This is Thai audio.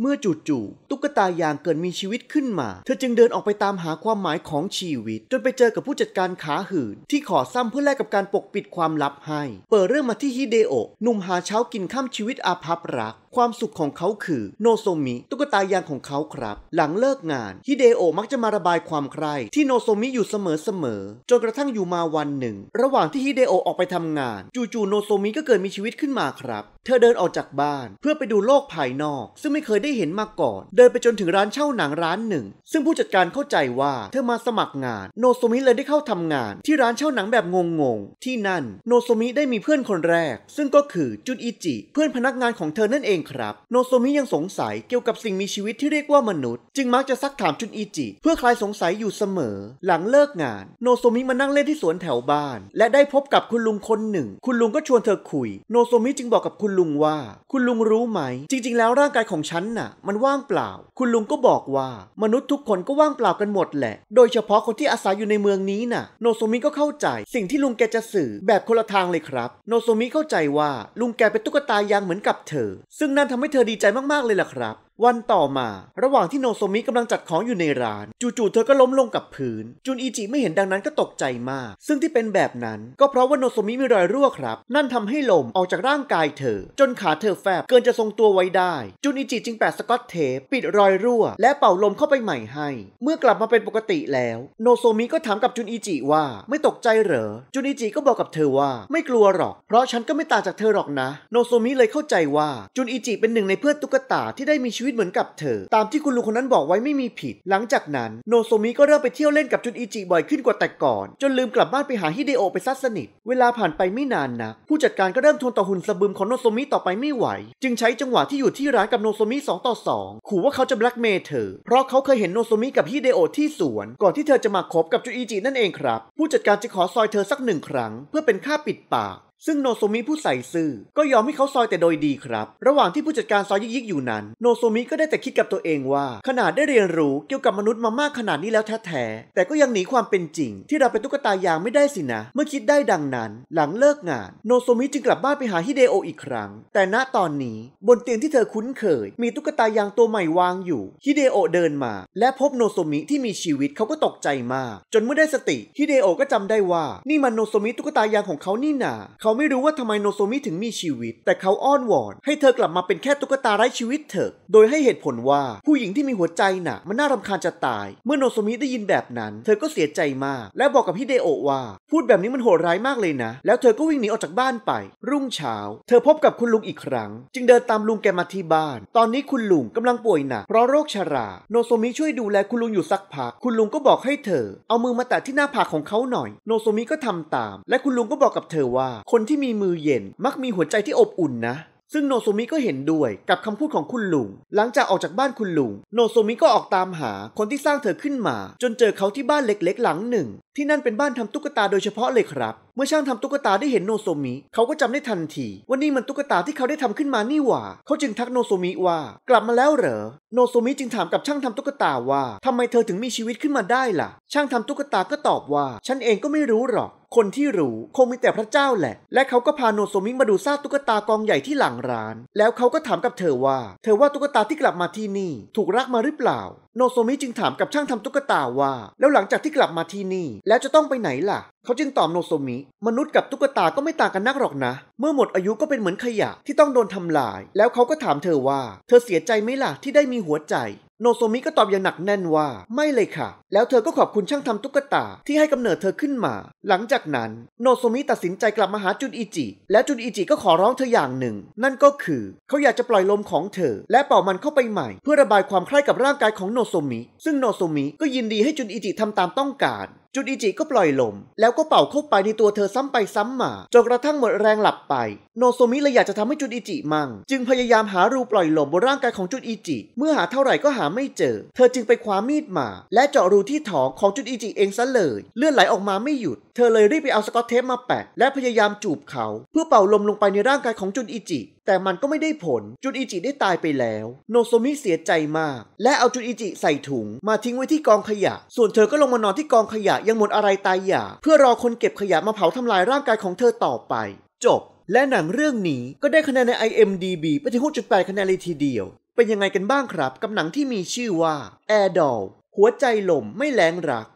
เมื่อจู่ๆตุ๊กตายางเกิดมีชีวิตขึ้นมา เธอจึงเดินออกไปตามหาความหมายของชีวิตจนไปเจอกับผู้จัดการขาหืนที่ขอซ้ำเพื่อแลกกับการปกปิดความลับให้ เปิดเรื่องมาที่ฮิเดโอะหนุ่มหาเช้ากินข้ามชีวิตอาภัพรักความสุขของเขาคือโนโซมิตุ๊กตายางของเขาครับ หลังเลิกงานฮิเดโอะมักจะมาระบายความใคร่ที่โนโซมิอยู่เสมอๆจนกระทั่งอยู่มาวันหนึ่ง ระหว่างที่ฮิเดโอะออกไปทำงานจู่ๆโนโซมิก็เกิดมีชีวิตขึ้นมาครับเธอเดินออกจากบ้าน เพื่อไปดูโลกภายนอก ซึ่งไม่เคยได้เห็นมาก่อนเดินไปจนถึงร้านเช่าหนังร้านหนึ่ง ซึ่งผู้จัดการเข้าใจว่าเธอมาสมัครงาน โนโซมิเลยได้เข้าทำงานที่ร้านเช่าหนังแบบงง ๆ ที่นั่น โนโซมิได้มีเพื่อนคนแรก ซึ่งก็คือจุนอิจิ เพื่อนพนักงานของเธอนั่นเองครับ โนโซมิยังสงสัยเกี่ยวกับสิ่งมีชีวิตที่เรียกว่ามนุษย์ จึงมักจะซักถามจุนอิจิ เพื่อคลายสงสัยอยู่เสมอ หลังเลิกงานโนโซมิมานั่งเล่นที่สวนแถวบ้าน และได้พบกับคุณลุงคนหนึ่ง คุณลุงก็ชวนเธอคุย โนโซมิจึงบอกกับคุณลุงว่าคุณลุงรู้ไหม จริง ๆ แล้วร่างกายของฉันน่ะมันว่างเปล่า คุณลุงก็บอกว่ามนุษย์ทุกคนก็ว่างเปล่ากันหมดแหละ โดยเฉพาะคนที่อาศัยอยู่ในเมืองนี้น่ะ โนโซมิก็เข้าใจสิ่งที่ลุงแกจะสื่อแบบคนละทางเลยครับ โนโซมิเข้าใจว่าลุงแกเป็นตุ๊กตายางเหมือนกับเธอ ซึ่งนั่นทำให้เธอดีใจมาก ๆ เลยล่ะครับวันต่อมาระหว่างที่โนโซมิกำลังจัดของอยู่ในร้าน จู่ๆเธอก็ล้มลงกับพื้น จุนอิจิไม่เห็นดังนั้นก็ตกใจมาก ซึ่งที่เป็นแบบนั้นก็เพราะว่าโนโซมิมีรอยรั่วครับ นั่นทำให้ลมออกจากร่างกายเธอ จนขาเธอแฟบเกินจะทรงตัวไว้ได้ จุนอิจิจึงแปะสกอตเทปปิดรอยรั่วและเป่าลมเข้าไปใหม่ให้ เมื่อกลับมาเป็นปกติแล้ว โนโซมิก็ถามกับจุนอิจิว่า ไม่ตกใจเหรอ จุนอิจิก็บอกกับเธอว่าไม่กลัวหรอก เพราะฉันก็ไม่ต่างจากเธอหรอกนะโนโซมิเลยเข้าใจว่าจุนอิจิเป็นหนึ่งในเพื่อนตุ๊กตาที่ได้มีชีววิตเหมือนกับเธอ ตามที่คุณลุงคนนั้นบอกไว้ไม่มีผิด หลังจากนั้นโนโซมิก็เริ่มไปเที่ยวเล่นกับจุนอิจิบ่อยขึ้นกว่าแต่ก่อน จนลืมกลับบ้านไปหาฮิเดโอไปซัดสนิท เวลาผ่านไปไม่นานนะผู้จัดการก็เริ่มทวนต่อหุ่นสะบึมของโนโซมิต่อไปไม่ไหว จึงใช้จังหวะที่อยู่ที่ร้านกับโนโซมิ2ต่อ 2 ขู่ว่าเขาจะแบล็กเมย์เธอ เพราะเขาเคยเห็นโนโซมิกับฮิเดโอที่สวน ก่อนที่เธอจะมาคบกับจุนอิจินั่นเองครับ ผู้จัดการจะขอซอยเธอสักหนึ่งครั้งเพื่อเป็นค่าปิดปากซึ่งโนโซมิผู้ใส่ซื่อ ก็ยอมให้เขาซอยแต่โดยดีครับ ระหว่างที่ผู้จัดการซอยยิกๆอยู่นั้น โนโซมิก็ได้แต่คิดกับตัวเองว่า ขนาดได้เรียนรู้เกี่ยวกับมนุษย์มามากขนาดนี้แล้วแท้ๆ แต่ก็ยังหนีความเป็นจริง ที่เราเป็นตุ๊กตายางไม่ได้สินะ เมื่อคิดได้ดังนั้น หลังเลิกงานโนโซมิจึงกลับบ้านไปหาฮิเดโออีกครั้ง แต่ณตอนนี้บนเตียงที่เธอคุ้นเคยมีตุ๊กตายางตัวใหม่วางอยู่ฮิเดโอเดินมา และพบโนโซมิที่มีชีวิตเขาก็ตกใจมาก จนเมื่อได้สติฮิเดโอก็จำได้ว่า นี่มันโนโซมิตุ๊กตายางของเขานี่นาเขาไม่รู้ว่าทำไมโนโซมิถึงมีชีวิต แต่เขาอ้อนวอน ให้เธอกลับมาเป็นแค่ตุ๊กตาไร้ชีวิตเถอะ โดยให้เหตุผลว่าผู้หญิงที่มีหัวใจหนะมันน่ารำคาญจะตาย เมื่อโนโซมิได้ยินแบบนั้น เธอก็เสียใจมาก และบอกกับฮิเดโอว่า พูดแบบนี้มันโหดร้ายมากเลยนะ แล้วเธอก็วิ่งหนีออกจากบ้านไป รุ่งเช้า เธอพบกับคุณลุงอีกครั้ง จึงเดินตามลุงแกมาที่บ้าน ตอนนี้คุณลุงกำลังป่วยหนักเพราะโรคชรา โนโซมิช่วยดูแลคุณลุงอยู่สักพัก คุณลุงก็บอกให้เธอเอามือมาแตะที่หน้าผากของเขาหน่อย โนโซมิก็ทำตาม และคุณลุงก็บอกกับเธอว่าคคนที่มีมือเย็น มักมีหัวใจที่อบอุ่นนะ ซึ่งโนโซมิก็เห็นด้วยกับคำพูดของคุณลุง หลังจากออกจากบ้านคุณลุง โนโซมิก็ออกตามหาคนที่สร้างเธอขึ้นมา จนเจอเขาที่บ้านเล็กๆหลังหนึ่ง ที่นั่นเป็นบ้านทำตุ๊กตาโดยเฉพาะเลยครับเมื่อช่างทำตุ๊กตาได้เห็นโนโซมิ เขาก็จำได้ทันทีว่านี่มันตุ๊กตาที่เขาได้ทำขึ้นมานี่หว่า เขาจึงทักโนโซมิว่า กลับมาแล้วเหรอ โนโซมิจึงถามกับช่างทำตุ๊กตาว่า ทำไมเธอถึงมีชีวิตขึ้นมาได้ล่ะ ช่างทำตุ๊กตาก็ตอบว่า ฉันเองก็ไม่รู้หรอก คนที่รู้คงมีแต่พระเจ้าแหละ และเขาก็พาโนโซมิมาดูซากตุ๊กตากองใหญ่ที่หลังร้าน แล้วเขาก็ถามกับเธอว่า เธอว่าตุ๊กตาที่กลับมาที่นี่ ถูกรักมาหรือเปล่าโนโซมิจึงถามกับช่างทำตุ๊กตาว่า แล้วหลังจากที่กลับมาที่นี่ แล้วจะต้องไปไหนล่ะ เขาจึงตอบโนโซมิมนุษย์กับตุ๊กตาก็ไม่ต่างกันนักหรอกนะ เมื่อหมดอายุก็เป็นเหมือนขยะที่ต้องโดนทำลาย แล้วเขาก็ถามเธอว่า เธอเสียใจไหมล่ะที่ได้มีหัวใจโนโซมิก็ตอบอย่างหนักแน่นว่าไม่เลยค่ะ แล้วเธอก็ขอบคุณช่างทำตุ๊กตาที่ให้กำเนิดเธอขึ้นมา หลังจากนั้นโนโซมิตัดสินใจกลับมาหาจุนอิจิ และจุนอิจิก็ขอร้องเธออย่างหนึ่ง นั่นก็คือ เขาอยากจะปล่อยลมของเธอและเป่ามันเข้าไปใหม่ เพื่อระบายความล้ายกับร่างกายของโนโซมิซึ่งโนโซมิก็ยินดีให้จุนอิจิทำตามต้องการจุดอิจิก็ปล่อยลมแล้วก็เป่าเข้าไปในตัวเธอซ้ำไปซ้ำมาจนกระทั่งหมดแรงหลับไปโนโซมิเลยอยากจะทำให้จุดอิจิมั่งจึงพยายามหารูปล่อยลมบนร่างกายของจุดอิจิเมื่อหาเท่าไหร่ก็หาไม่เจอ เธอจึงไปคว้ามีดมา และเจาะรูที่ท้องของจุดอิจิเองซะเลย เลือดไหลออกมาไม่หยุด เธอเลยรีบไปเอาสกอตเทปมาแปะและพยายามจูบเขา เพื่อเป่าลมลงไปในร่างกายของจุดอิจิแต่มันก็ไม่ได้ผล จุนอิจิได้ตายไปแล้ว โนโซมิเสียใจมาก และเอาจุนอิจิใส่ถุง มาทิ้งไว้ที่กองขยะ ส่วนเธอก็ลงมานอนที่กองขยะยังหมดอะไรตายอยากเพื่อรอคนเก็บขยะมาเผาทำลายร่างกายของเธอต่อไป จบ และหนังเรื่องนี้ก็ได้คะแนนใน IMDB ไปถึง6.8คะแนนเลยทีเดียว เป็นยังไงกันบ้างครับกับหนังที่มีชื่อว่า Air Doll หัวใจหล่มไม่แรงรัก